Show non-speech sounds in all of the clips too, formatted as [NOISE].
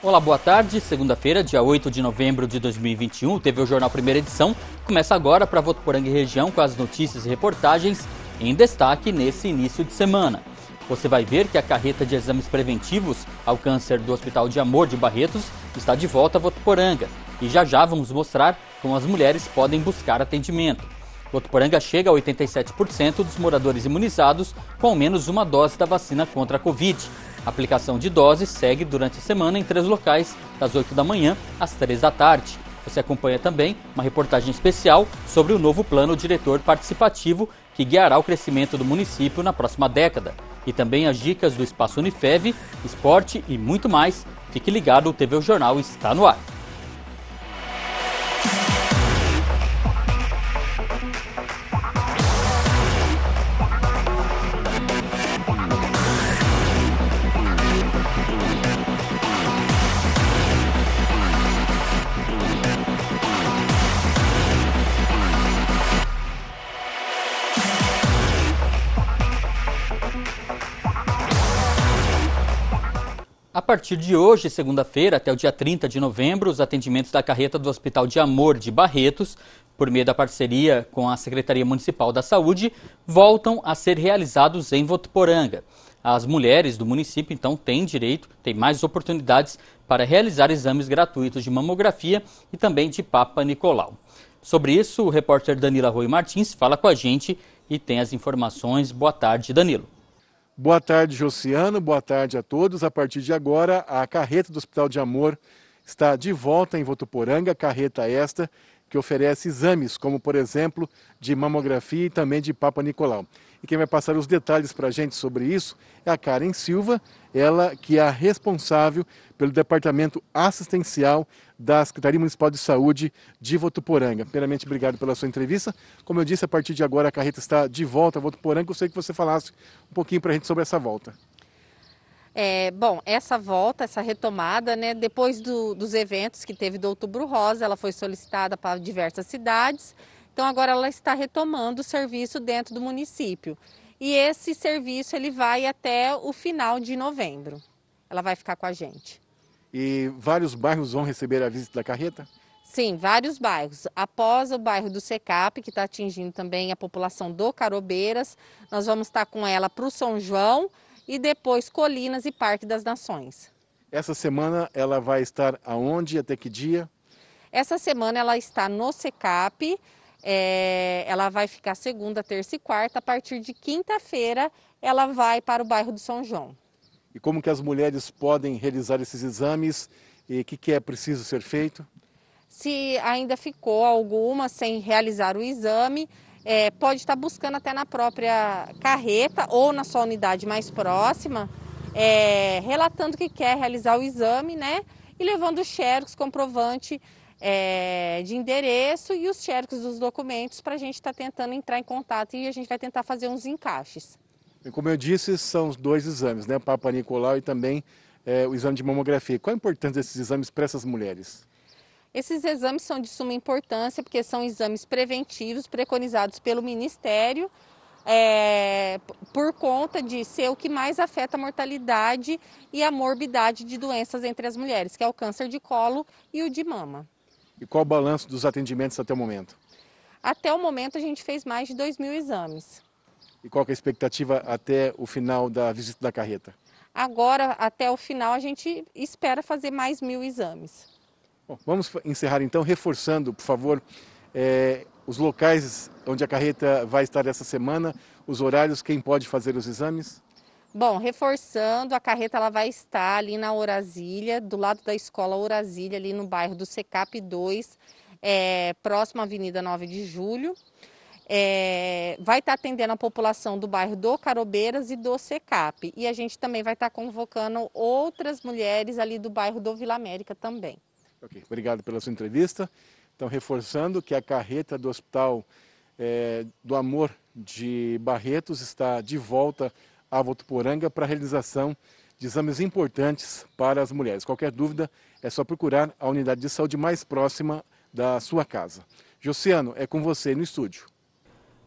Olá, boa tarde. Segunda-feira, dia 8 de novembro de 2021, teve o Jornal Primeira Edição. Começa agora para Votuporanga e região com as notícias e reportagens em destaque nesse início de semana. Você vai ver que a carreta de exames preventivos ao câncer do Hospital de Amor de Barretos está de volta a Votuporanga. E já já vamos mostrar como as mulheres podem buscar atendimento. Votuporanga chega a 87% dos moradores imunizados com ao menos uma dose da vacina contra a Covid. A aplicação de doses segue durante a semana em três locais, das 8 da manhã às 3 da tarde. Você acompanha também uma reportagem especial sobre o novo plano diretor participativo que guiará o crescimento do município na próxima década. E também as dicas do Espaço Unifev, esporte e muito mais. Fique ligado, o TV o Jornal está no ar. partir de hoje, segunda-feira, até o dia 30 de novembro, os atendimentos da carreta do Hospital de Amor de Barretos, por meio da parceria com a Secretaria Municipal da Saúde, voltam a ser realizados em Votuporanga. As mulheres do município, então, têm direito, têm mais oportunidades para realizar exames gratuitos de mamografia e também de Papa Nicolau. Sobre isso, o repórter Danilo Rui Martins fala com a gente e tem as informações. Boa tarde, Danilo. Boa tarde, Josiano. Boa tarde a todos. A partir de agora, a carreta do Hospital de Amor está de volta em Votuporanga, carreta esta que oferece exames, como por exemplo de mamografia e também de Papa Nicolau. E quem vai passar os detalhes para a gente sobre isso é a Karen Silva, ela que é a responsável pelo Departamento Assistencial da Secretaria Municipal de Saúde de Votuporanga. Primeiramente, obrigado pela sua entrevista. Como eu disse, a partir de agora a carreta está de volta a Votuporanga. Eu sei que você falasse um pouquinho para a gente sobre essa volta. É, bom, essa volta, essa retomada, né, depois do, dos eventos que teve do Outubro Rosa, ela foi solicitada para diversas cidades. Então agora ela está retomando o serviço dentro do município. E esse serviço ele vai até o final de novembro. Ela vai ficar com a gente. E vários bairros vão receber a visita da carreta? Sim, vários bairros. Após o bairro do Secap, que está atingindo também a população do Carobeiras, nós vamos estar tá com ela para o São João e depois Colinas e Parque das Nações. Essa semana ela vai estar aonde? Até que dia? Essa semana ela está no Secap. É, ela vai ficar segunda, terça e quarta. A partir de quinta-feira, ela vai para o bairro do São João e como que as mulheres podem realizar esses exames e o que, que é preciso ser feito? Se ainda ficou alguma sem realizar o exame, é, pode estar buscando até na própria carreta ou na sua unidade mais próxima, é, relatando que quer realizar o exame, né? E levando os xerox, comprovante é, de endereço e os xerox dos documentos para a gente estar tá tentando entrar em contato e a gente vai tentar fazer uns encaixes. Como eu disse, são os dois exames, né? Papa Nicolau e também é, o exame de mamografia. Qual a importância desses exames para essas mulheres? Esses exames são de suma importância porque são exames preventivos preconizados pelo Ministério é, por conta de ser o que mais afeta a mortalidade e a morbidade de doenças entre as mulheres, que é o câncer de colo e o de mama. E qual o balanço dos atendimentos até o momento? Até o momento a gente fez mais de 2 mil exames. E qual é a expectativa até o final da visita da carreta? Agora, até o final, a gente espera fazer mais mil exames. Bom, vamos encerrar então, reforçando, por favor, é, os locais onde a carreta vai estar essa semana, os horários, quem pode fazer os exames? Bom, reforçando, a carreta ela vai estar ali na Orasília, do lado da escola Orasília, ali no bairro do Secap 2, é, eh, próximo à Avenida 9 de Julho é, vai estar tá atendendo a população do bairro do Carobeiras e do Secap. E a gente também vai estar tá convocando outras mulheres ali do bairro do Vila América também. Ok, obrigado pela sua entrevista. Então, reforçando que a carreta do Hospital é, do Amor de Barretos está de volta a Votuporanga para a realização de exames importantes para as mulheres. Qualquer dúvida, é só procurar a unidade de saúde mais próxima da sua casa. Josiano, é com você no estúdio.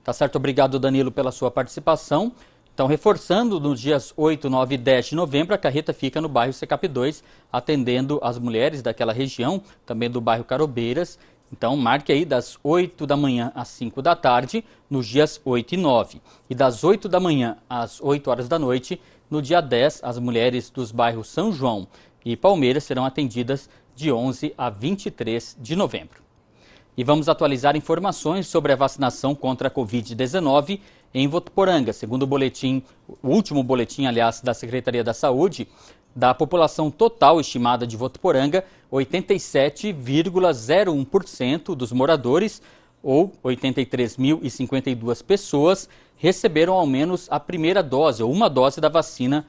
Tá certo? Obrigado, Danilo, pela sua participação. Então, reforçando, nos dias 8, 9 e 10 de novembro, a carreta fica no bairro ccap 2, atendendo as mulheres daquela região, também do bairro Carobeiras. Então, marque aí das 8 da manhã às 5 da tarde, nos dias 8 e 9. E das 8 da manhã às 8 horas da noite, no dia 10, as mulheres dos bairros São João e Palmeiras serão atendidas de 11 a 23 de novembro. E vamos atualizar informações sobre a vacinação contra a Covid-19 em Votuporanga. Segundo o boletim, o último boletim, aliás, da Secretaria da Saúde, da população total estimada de Votuporanga, 87,01% dos moradores, ou 83.052 pessoas, receberam ao menos a primeira dose ou uma dose da vacina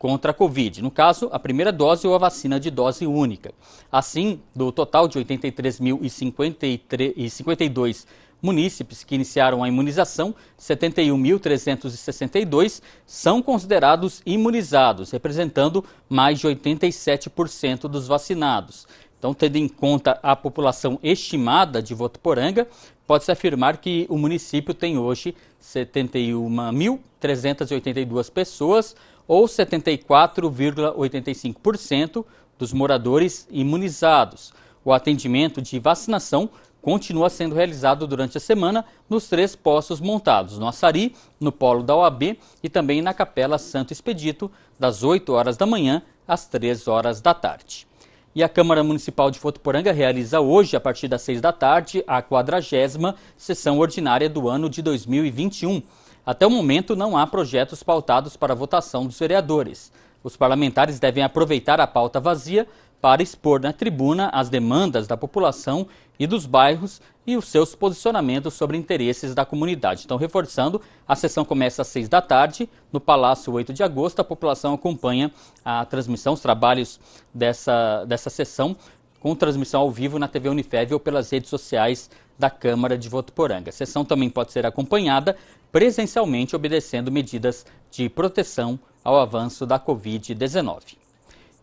contra a Covid. No caso, a primeira dose ou a vacina de dose única. Assim, do total de 83.052 munícipes que iniciaram a imunização, 71.362 são considerados imunizados, representando mais de 87% dos vacinados. Então, tendo em conta a população estimada de Votuporanga, pode-se afirmar que o município tem hoje 71.382 pessoas, ou 74,85% dos moradores imunizados. O atendimento de vacinação continua sendo realizado durante a semana nos três postos montados, no Açari, no Polo da OAB e também na Capela Santo Expedito, das 8 horas da manhã às 3 horas da tarde. E a Câmara Municipal de Fotoporanga realiza hoje, a partir das 6 da tarde, a 40 sessão ordinária do ano de 2021. Até o momento, não há projetos pautados para votação dos vereadores. Os parlamentares devem aproveitar a pauta vazia para expor na tribuna as demandas da população e dos bairros e os seus posicionamentos sobre interesses da comunidade. Então, reforçando, a sessão começa às seis da tarde, no Palácio 8 de Agosto. A população acompanha a transmissão, os trabalhos dessa, dessa sessão com transmissão ao vivo na TV Unifev ou pelas redes sociais da Câmara de Votuporanga. A sessão também pode ser acompanhada presencialmente, obedecendo medidas de proteção ao avanço da Covid-19.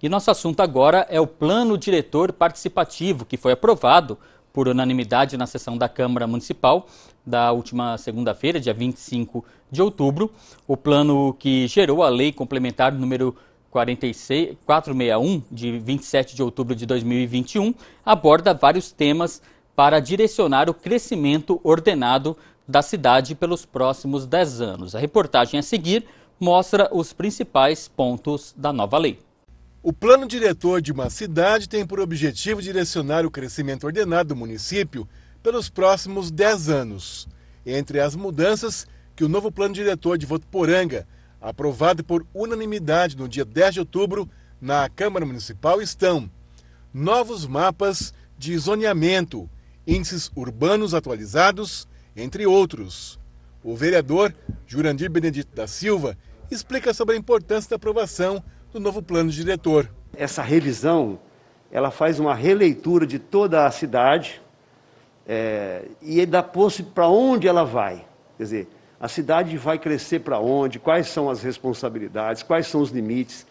E nosso assunto agora é o Plano Diretor Participativo, que foi aprovado por unanimidade na sessão da Câmara Municipal da última segunda-feira, dia 25 de outubro. O plano que gerou a Lei Complementar número 46, 461, de 27 de outubro de 2021, aborda vários temas para direcionar o crescimento ordenado da cidade pelos próximos 10 anos. A reportagem a seguir mostra os principais pontos da nova lei. O plano diretor de uma cidade tem por objetivo direcionar o crescimento ordenado do município pelos próximos 10 anos. Entre as mudanças que o novo plano diretor de Votuporanga aprovado por unanimidade no dia 10 de outubro na Câmara Municipal, estão novos mapas de zoneamento, índices urbanos atualizados, entre outros. O vereador Jurandir Benedito da Silva explica sobre a importância da aprovação do novo plano diretor. Essa revisão, ela faz uma releitura de toda a cidade é, e dá posse para onde ela vai. Quer dizer, a cidade vai crescer para onde? Quais são as responsabilidades? Quais são os limites?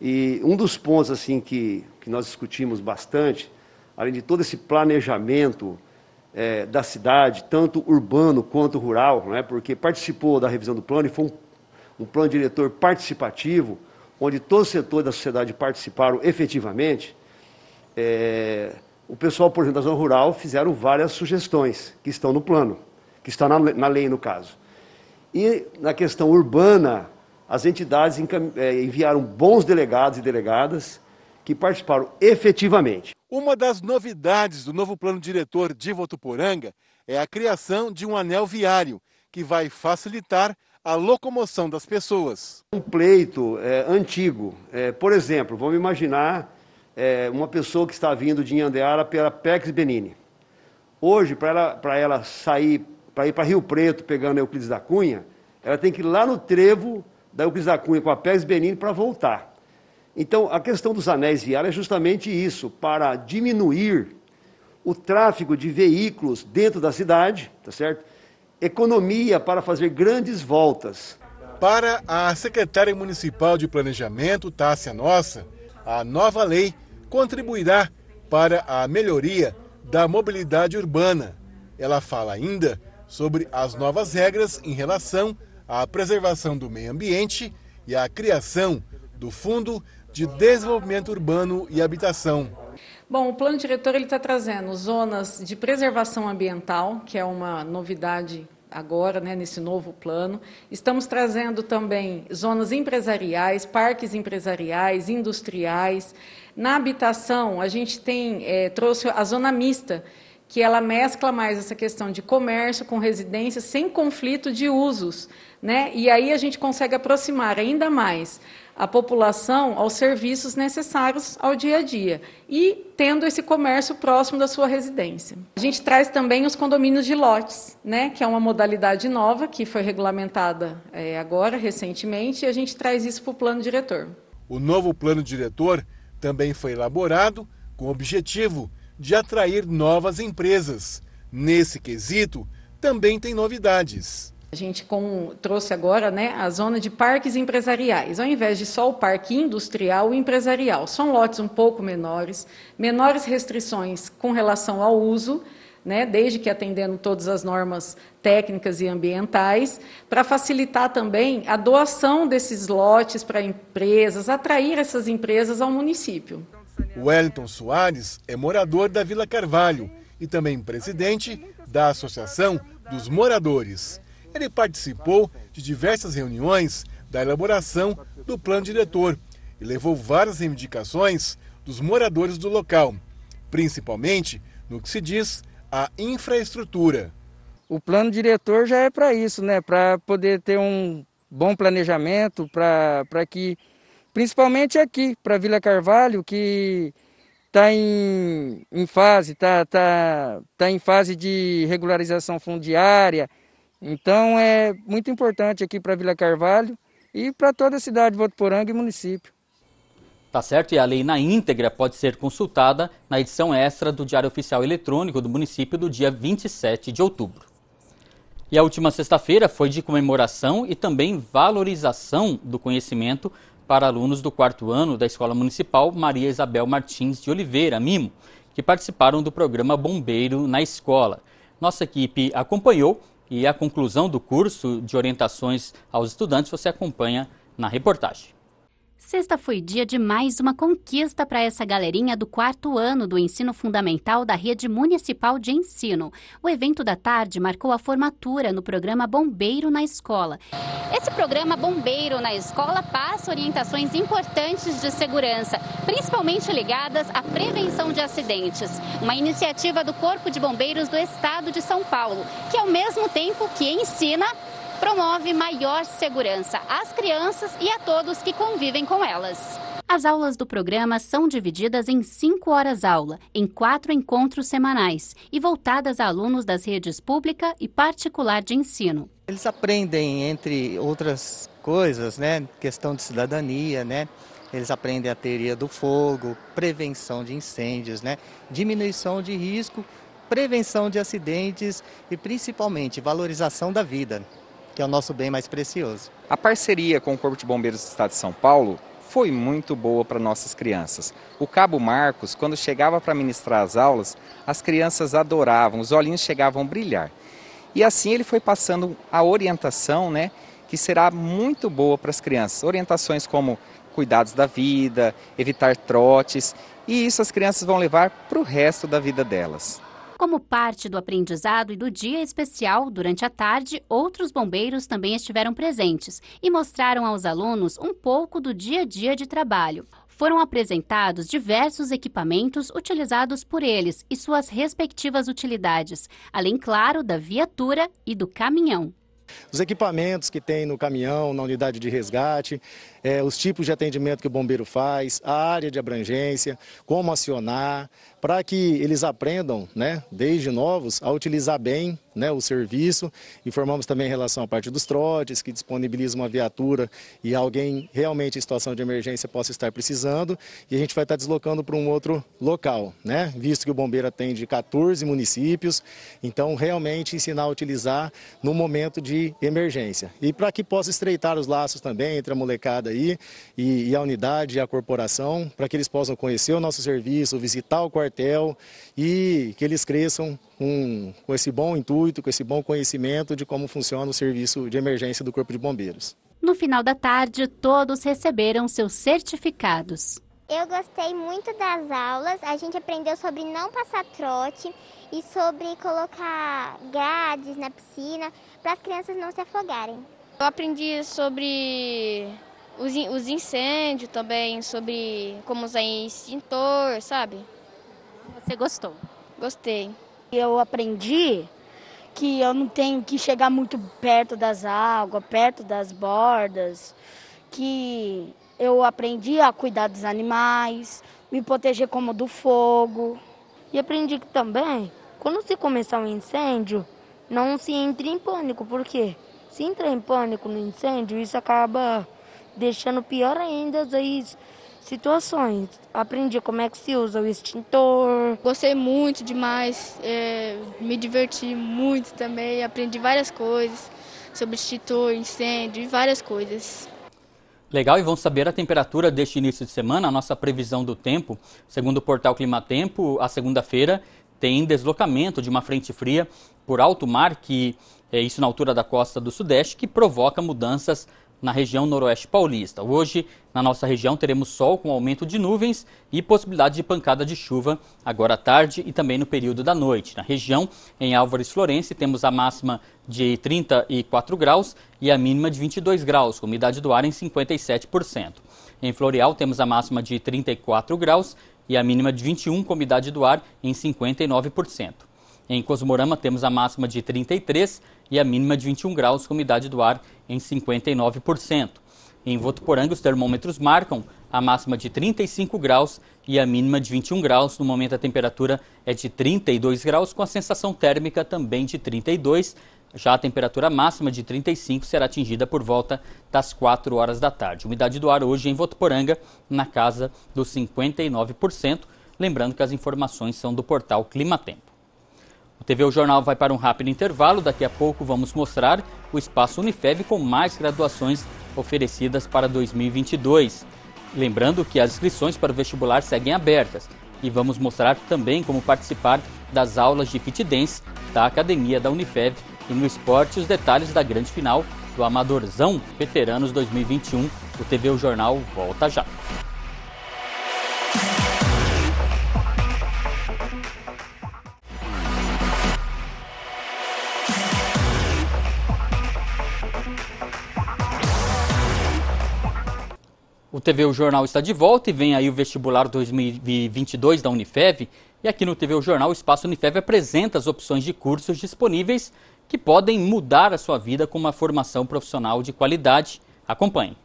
E um dos pontos assim que, que nós discutimos bastante, além de todo esse planejamento é, da cidade, tanto urbano quanto rural, né, porque participou da revisão do plano e foi um, um plano diretor participativo, onde todo o setor da sociedade participaram efetivamente, é, o pessoal, por exemplo, da zona rural, fizeram várias sugestões que estão no plano, que está na, na lei, no caso. E na questão urbana, as entidades é, enviaram bons delegados e delegadas que participaram efetivamente. Uma das novidades do novo plano diretor de Votuporanga é a criação de um anel viário que vai facilitar a locomoção das pessoas. Um pleito é, antigo, é, por exemplo, vamos imaginar é, uma pessoa que está vindo de Andeara pela Pex Benini. Hoje, para ela, ela sair para ir para Rio Preto pegando a Euclides da Cunha, ela tem que ir lá no trevo da Euclides da Cunha com a Pérez Benini para voltar. Então, a questão dos anéis viários é justamente isso, para diminuir o tráfego de veículos dentro da cidade, tá certo? Economia para fazer grandes voltas. Para a secretária municipal de Planejamento, Tássia Nossa, a nova lei contribuirá para a melhoria da mobilidade urbana. Ela fala ainda sobre as novas regras em relação à preservação do meio ambiente e à criação do Fundo de Desenvolvimento Urbano e Habitação. Bom, o plano diretor está trazendo zonas de preservação ambiental, que é uma novidade agora, né, nesse novo plano. Estamos trazendo também zonas empresariais, parques empresariais, industriais. Na habitação, a gente tem, é, trouxe a zona mista, que ela mescla mais essa questão de comércio com residência, sem conflito de usos. Né? E aí a gente consegue aproximar ainda mais a população aos serviços necessários ao dia a dia e tendo esse comércio próximo da sua residência. A gente traz também os condomínios de lotes, né, que é uma modalidade nova que foi regulamentada é, agora, recentemente, e a gente traz isso para o plano diretor. O novo plano diretor também foi elaborado com o objetivo de atrair novas empresas. Nesse quesito, também tem novidades. A gente com, trouxe agora né, a zona de parques empresariais. Ao invés de só o parque industrial, o empresarial. São lotes um pouco menores, menores restrições com relação ao uso, né, desde que atendendo todas as normas técnicas e ambientais, para facilitar também a doação desses lotes para empresas, atrair essas empresas ao município. Wellington Soares é morador da Vila Carvalho e também presidente da Associação dos Moradores. Ele participou de diversas reuniões da elaboração do plano diretor e levou várias reivindicações dos moradores do local, principalmente no que se diz a infraestrutura. O plano diretor já é para isso, né? Para poder ter um bom planejamento, para que principalmente aqui, para Vila Carvalho, que está em, em, fase, está tá, tá em fase de regularização fundiária. Então é muito importante aqui para Vila Carvalho e para toda a cidade de Votuporanga e município. Tá certo, e a lei na íntegra pode ser consultada na edição extra do Diário Oficial Eletrônico do município do dia 27 de outubro. E a última sexta-feira foi de comemoração e também valorização do conhecimento para alunos do quarto ano da Escola Municipal Maria Isabel Martins de Oliveira, MIMO, que participaram do programa Bombeiro na Escola. Nossa equipe acompanhou e a conclusão do curso de orientações aos estudantes você acompanha na reportagem. Sexta foi dia de mais uma conquista para essa galerinha do quarto ano do ensino fundamental da Rede Municipal de Ensino. O evento da tarde marcou a formatura no programa Bombeiro na Escola. Esse programa Bombeiro na Escola passa orientações importantes de segurança, principalmente ligadas à prevenção de acidentes. Uma iniciativa do Corpo de Bombeiros do Estado de São Paulo, que ao mesmo tempo que ensina, promove maior segurança às crianças e a todos que convivem com elas. As aulas do programa são divididas em cinco horas aula, em quatro encontros semanais e voltadas a alunos das redes pública e particular de ensino. Eles aprendem, entre outras coisas, né, questão de cidadania, né, eles aprendem a teoria do fogo, prevenção de incêndios, né, diminuição de risco, prevenção de acidentes e principalmente valorização da vida que é o nosso bem mais precioso. A parceria com o Corpo de Bombeiros do Estado de São Paulo foi muito boa para nossas crianças. O Cabo Marcos, quando chegava para ministrar as aulas, as crianças adoravam, os olhinhos chegavam a brilhar. E assim ele foi passando a orientação, né, que será muito boa para as crianças. Orientações como cuidados da vida, evitar trotes, e isso as crianças vão levar para o resto da vida delas. Como parte do aprendizado e do dia especial, durante a tarde, outros bombeiros também estiveram presentes e mostraram aos alunos um pouco do dia a dia de trabalho foram apresentados diversos equipamentos utilizados por eles e suas respectivas utilidades, além, claro, da viatura e do caminhão. Os equipamentos que tem no caminhão, na unidade de resgate, é, os tipos de atendimento que o bombeiro faz, a área de abrangência, como acionar, para que eles aprendam, né, desde novos, a utilizar bem né, o serviço. Informamos também em relação à parte dos trotes, que disponibiliza uma viatura e alguém realmente em situação de emergência possa estar precisando. E a gente vai estar deslocando para um outro local, né, visto que o bombeiro atende 14 municípios. Então, realmente ensinar a utilizar no momento de emergência. E para que possa estreitar os laços também entre a molecada aí, e, e a unidade e a corporação, para que eles possam conhecer o nosso serviço, visitar o quartel e que eles cresçam com, com esse bom intuito, com esse bom conhecimento de como funciona o serviço de emergência do Corpo de Bombeiros. No final da tarde, todos receberam seus certificados. Eu gostei muito das aulas. A gente aprendeu sobre não passar trote e sobre colocar grades na piscina para as crianças não se afogarem. Eu aprendi sobre os, os incêndios também, sobre como usar extintor, sabe? Você gostou? Gostei. Eu aprendi que eu não tenho que chegar muito perto das águas, perto das bordas, que eu aprendi a cuidar dos animais, me proteger como do fogo. E aprendi que também, quando se começar um incêndio, não se entre em pânico, porque se entrar em pânico no incêndio, isso acaba deixando pior ainda as situações. Aprendi como é que se usa o extintor. Gostei muito demais, é, me diverti muito também, aprendi várias coisas sobre extintor, incêndio e várias coisas. Legal, e vamos saber a temperatura deste início de semana, a nossa previsão do tempo. Segundo o portal Climatempo, a segunda-feira tem deslocamento de uma frente fria por alto mar, que é isso na altura da costa do Sudeste, que provoca mudanças na região noroeste paulista. Hoje, na nossa região, teremos sol com aumento de nuvens e possibilidade de pancada de chuva agora à tarde e também no período da noite. Na região, em Álvares Florence, temos a máxima de 34 graus e a mínima de 22 graus, com umidade do ar em 57%. Em Floreal, temos a máxima de 34 graus e a mínima de 21, com umidade do ar em 59%. Em Cosmorama, temos a máxima de 33 e a mínima de 21 graus, com umidade do ar em 59%. Em Votuporanga, os termômetros marcam a máxima de 35 graus e a mínima de 21 graus. No momento, a temperatura é de 32 graus, com a sensação térmica também de 32. Já a temperatura máxima de 35 será atingida por volta das 4 horas da tarde. Umidade do ar hoje em Votuporanga, na casa dos 59%. Lembrando que as informações são do portal Climatempo. TV O Jornal vai para um rápido intervalo. Daqui a pouco vamos mostrar o espaço Unifev com mais graduações oferecidas para 2022. Lembrando que as inscrições para o vestibular seguem abertas e vamos mostrar também como participar das aulas de fit dance da Academia da Unifev e no esporte os detalhes da grande final do Amadorzão Veteranos 2021. O TV O Jornal volta já. TV O Jornal está de volta e vem aí o vestibular 2022 da Unifev. E aqui no TV O Jornal, o Espaço Unifev apresenta as opções de cursos disponíveis que podem mudar a sua vida com uma formação profissional de qualidade. Acompanhe.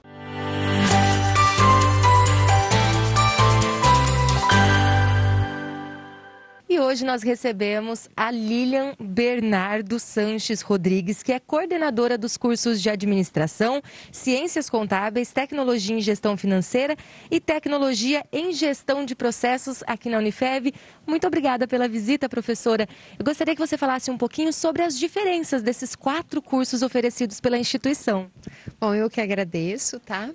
hoje nós recebemos a Lilian Bernardo Sanches Rodrigues, que é coordenadora dos cursos de Administração, Ciências Contábeis, Tecnologia em Gestão Financeira e Tecnologia em Gestão de Processos aqui na Unifev. Muito obrigada pela visita, professora. Eu gostaria que você falasse um pouquinho sobre as diferenças desses quatro cursos oferecidos pela instituição. Bom, eu que agradeço, tá?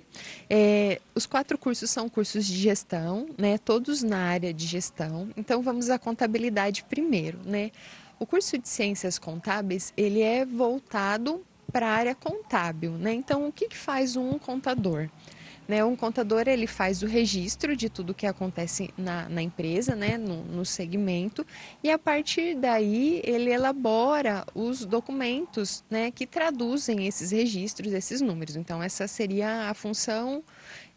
É, os quatro cursos são cursos de gestão, né? Todos na área de gestão. Então, vamos à contabilidade primeiro, né? O curso de Ciências Contábeis, ele é voltado para a área contábil, né? Então, o que, que faz um contador? Né? Um contador ele faz o registro de tudo que acontece na, na empresa, né? No, no, segmento, e a partir daí ele elabora os documentos né? que traduzem esses registros, esses números. Então, essa seria a função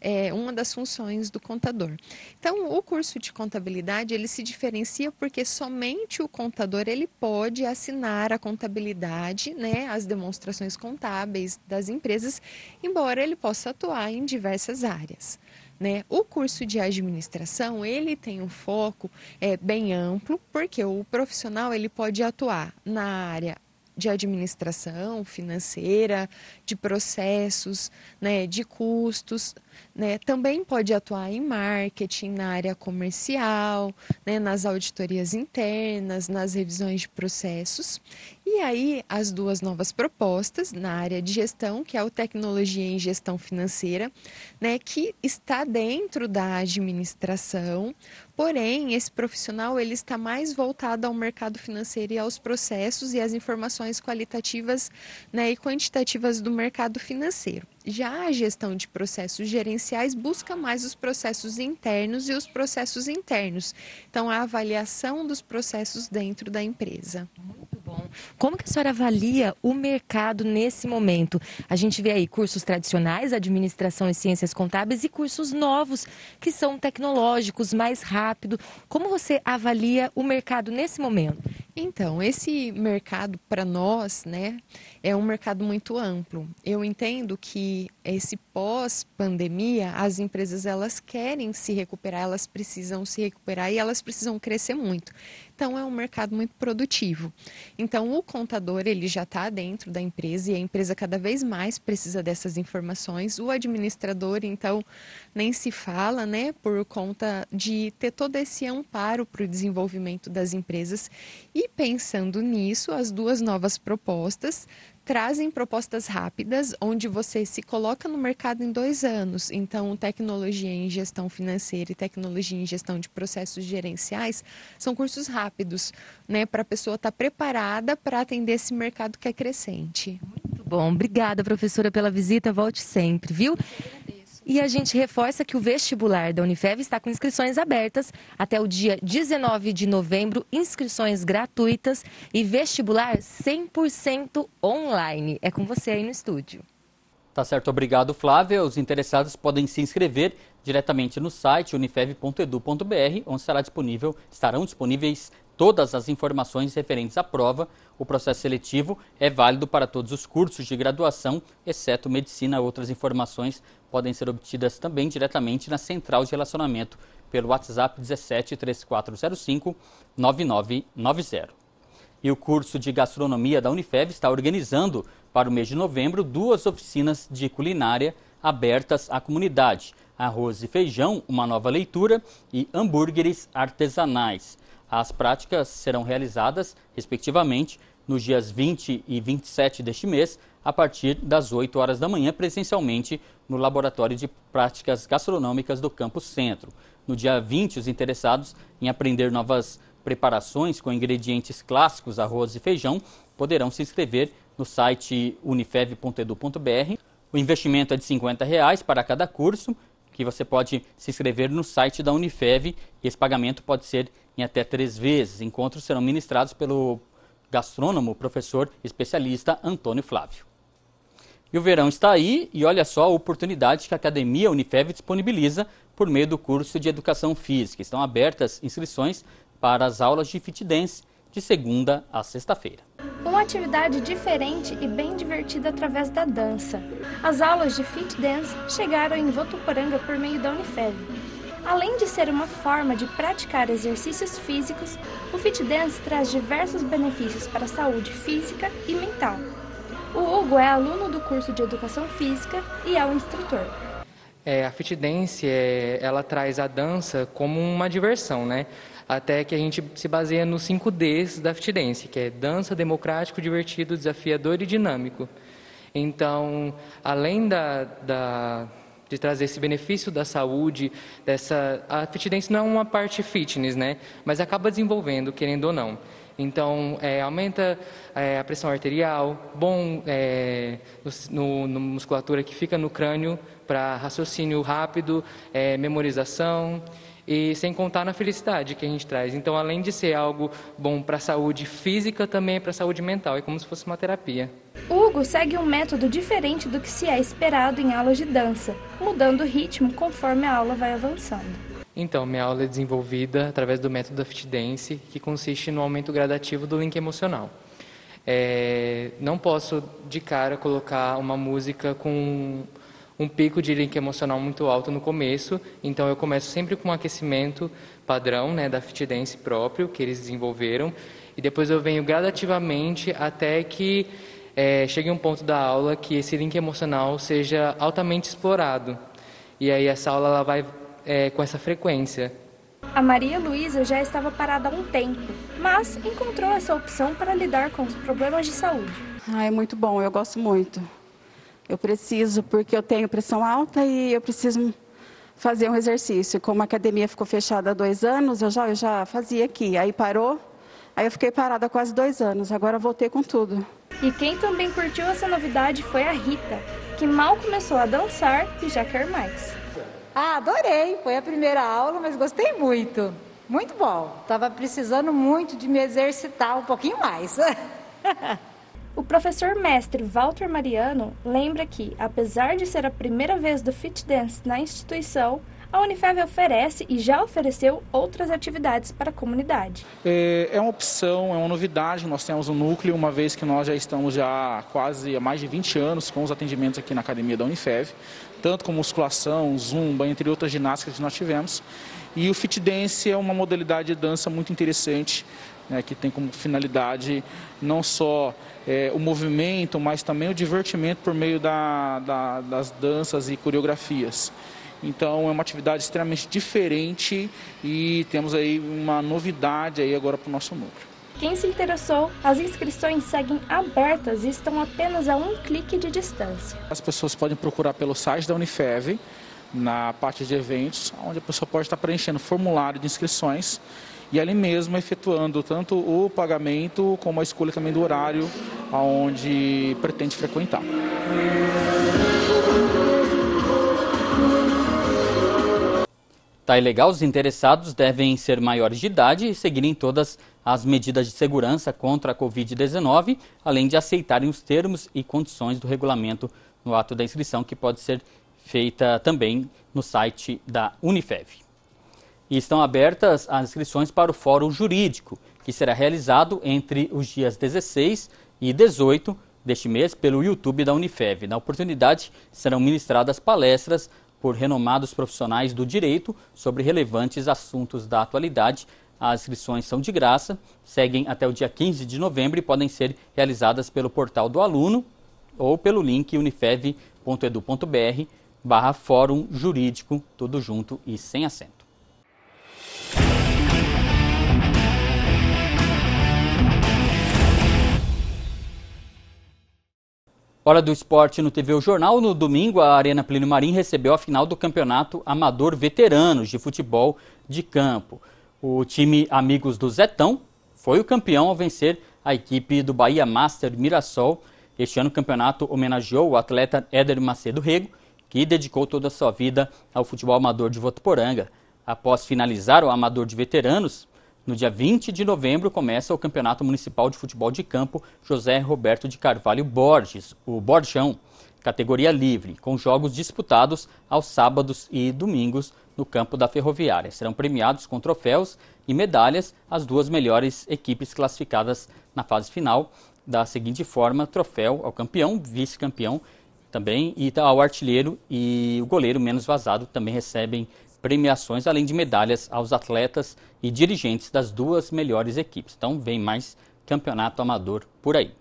é uma das funções do contador. Então, o curso de contabilidade ele se diferencia porque somente o contador ele pode assinar a contabilidade, né, as demonstrações contábeis das empresas, embora ele possa atuar em diversas essas áreas. Né? O curso de administração ele tem um foco é, bem amplo, porque o profissional ele pode atuar na área de administração financeira, de processos, né, de custos, né? Também pode atuar em marketing, na área comercial, né? nas auditorias internas, nas revisões de processos. E aí, as duas novas propostas na área de gestão, que é o Tecnologia em Gestão Financeira, né? que está dentro da administração, porém, esse profissional ele está mais voltado ao mercado financeiro e aos processos e às informações qualitativas né? e quantitativas do mercado financeiro. Já a gestão de processos gerenciais busca mais os processos internos e os processos internos. Então, a avaliação dos processos dentro da empresa. Muito bom. Como que a senhora avalia o mercado nesse momento? A gente vê aí cursos tradicionais, administração e ciências contábeis e cursos novos que são tecnológicos, mais rápido. Como você avalia o mercado nesse momento? Então, esse mercado para nós, né, é um mercado muito amplo. Eu entendo que esse pós-pandemia, as empresas elas querem se recuperar, elas precisam se recuperar e elas precisam crescer muito. Então, é um mercado muito produtivo. Então, o contador ele já está dentro da empresa e a empresa cada vez mais precisa dessas informações. O administrador, então, nem se fala, né, por conta de ter todo esse amparo para o desenvolvimento das empresas. E pensando nisso, as duas novas propostas trazem propostas rápidas, onde você se coloca no mercado em dois anos. Então, tecnologia em gestão financeira e tecnologia em gestão de processos gerenciais são cursos rápidos, né, para a pessoa estar tá preparada para atender esse mercado que é crescente. Muito bom, obrigada professora pela visita, volte sempre, viu? E a gente reforça que o vestibular da Unifev está com inscrições abertas até o dia 19 de novembro, inscrições gratuitas e vestibular 100% online. É com você aí no estúdio. Tá certo, obrigado Flávia. Os interessados podem se inscrever diretamente no site unifev.edu.br, onde será disponível, estarão disponíveis todas as informações referentes à prova. O processo seletivo é válido para todos os cursos de graduação, exceto medicina. Outras informações podem ser obtidas também diretamente na central de relacionamento pelo WhatsApp 17 3405 9990. E o curso de gastronomia da Unifev está organizando para o mês de novembro duas oficinas de culinária abertas à comunidade: arroz e feijão, uma nova leitura e hambúrgueres artesanais. As práticas serão realizadas, respectivamente, nos dias 20 e 27 deste mês, a partir das 8 horas da manhã, presencialmente no Laboratório de Práticas Gastronômicas do Campus Centro. No dia 20, os interessados em aprender novas preparações com ingredientes clássicos, arroz e feijão, poderão se inscrever no site unifev.edu.br. O investimento é de R$ 50 reais para cada curso que você pode se inscrever no site da Unifev e esse pagamento pode ser em até três vezes. Encontros serão ministrados pelo gastrônomo, professor especialista Antônio Flávio. E o verão está aí e olha só a oportunidade que a Academia Unifev disponibiliza por meio do curso de Educação Física. Estão abertas inscrições para as aulas de fit dance de segunda a sexta-feira uma atividade diferente e bem divertida através da dança. As aulas de Fit Dance chegaram em Votuporanga por meio da Unifev. Além de ser uma forma de praticar exercícios físicos, o Fit Dance traz diversos benefícios para a saúde física e mental. O Hugo é aluno do curso de Educação Física e é o instrutor. É, a Fit Dance, é, ela traz a dança como uma diversão, né? até que a gente se baseia nos 5Ds da Fitdance, que é dança, democrático, divertido, desafiador e dinâmico. Então, além da, da de trazer esse benefício da saúde, dessa a fitness não é uma parte fitness, né? Mas acaba desenvolvendo, querendo ou não. Então, é, aumenta é, a pressão arterial, bom é, no, no, musculatura que fica no crânio para raciocínio rápido, é, memorização e sem contar na felicidade que a gente traz. Então, além de ser algo bom para a saúde física, também é para a saúde mental, é como se fosse uma terapia. Hugo segue um método diferente do que se é esperado em aulas de dança, mudando o ritmo conforme a aula vai avançando. Então, minha aula é desenvolvida através do método da Fit Dance, que consiste no aumento gradativo do link emocional. É, não posso, de cara, colocar uma música com um pico de link emocional muito alto no começo, então eu começo sempre com um aquecimento padrão né, da Fit Dance próprio, que eles desenvolveram, e depois eu venho gradativamente até que é, chegue um ponto da aula que esse link emocional seja altamente explorado. E aí essa aula ela vai é, com essa frequência. A Maria Luísa já estava parada há um tempo, mas encontrou essa opção para lidar com os problemas de saúde. Ah, é muito bom, eu gosto muito. Eu preciso, porque eu tenho pressão alta e eu preciso fazer um exercício. Como a academia ficou fechada há dois anos, eu já, eu já fazia aqui. Aí parou, aí eu fiquei parada há quase dois anos. Agora voltei com tudo. E quem também curtiu essa novidade foi a Rita, que mal começou a dançar e já quer mais. Ah, adorei! Foi a primeira aula, mas gostei muito. Muito bom. Estava precisando muito de me exercitar um pouquinho mais. [LAUGHS] O professor mestre Walter Mariano lembra que, apesar de ser a primeira vez do Fit Dance na instituição, a Unifev oferece e já ofereceu outras atividades para a comunidade. É, é uma opção, é uma novidade, nós temos um núcleo, uma vez que nós já estamos já quase há mais de 20 anos com os atendimentos aqui na academia da Unifev, tanto com musculação, zumba, entre outras ginásticas que nós tivemos. E o fit dance é uma modalidade de dança muito interessante, né, que tem como finalidade não só é, o movimento, mas também o divertimento por meio da, da, das danças e coreografias. Então é uma atividade extremamente diferente e temos aí uma novidade aí agora para o nosso núcleo. Quem se interessou, as inscrições seguem abertas e estão apenas a um clique de distância. As pessoas podem procurar pelo site da Unifev, na parte de eventos, onde a pessoa pode estar preenchendo formulário de inscrições e ali mesmo efetuando tanto o pagamento como a escolha também do horário aonde pretende frequentar. Tá ilegal os interessados devem ser maiores de idade e seguirem todas as medidas de segurança contra a Covid-19, além de aceitarem os termos e condições do regulamento no ato da inscrição, que pode ser feita também no site da Unifev. E estão abertas as inscrições para o Fórum Jurídico, que será realizado entre os dias 16 e 18 deste mês pelo YouTube da Unifev. Na oportunidade, serão ministradas palestras por renomados profissionais do direito sobre relevantes assuntos da atualidade. As inscrições são de graça, seguem até o dia 15 de novembro e podem ser realizadas pelo portal do aluno ou pelo link unifev.edu.br barra fórum jurídico, tudo junto e sem acento. Hora do esporte no TV O Jornal. No domingo, a Arena Plínio Marim recebeu a final do Campeonato Amador Veteranos de Futebol de Campo. O time Amigos do Zetão foi o campeão ao vencer a equipe do Bahia Master Mirassol. Este ano o campeonato homenageou o atleta Éder Macedo Rego, que dedicou toda a sua vida ao futebol amador de Votuporanga. Após finalizar o Amador de Veteranos, no dia 20 de novembro começa o Campeonato Municipal de Futebol de Campo José Roberto de Carvalho Borges, o Borjão, categoria livre, com jogos disputados aos sábados e domingos no campo da Ferroviária. Serão premiados com troféus e medalhas as duas melhores equipes classificadas na fase final, da seguinte forma: troféu ao campeão, vice-campeão também e ao artilheiro e o goleiro menos vazado também recebem premiações, além de medalhas aos atletas e dirigentes das duas melhores equipes. Então, vem mais campeonato amador por aí.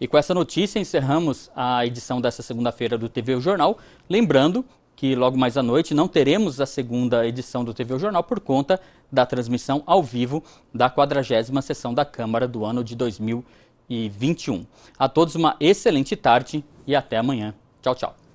E com essa notícia encerramos a edição dessa segunda-feira do TV o Jornal. Lembrando que logo mais à noite não teremos a segunda edição do TV o Jornal por conta da transmissão ao vivo da 40 sessão da Câmara do ano de 2021. A todos uma excelente tarde e até amanhã. Tchau, tchau.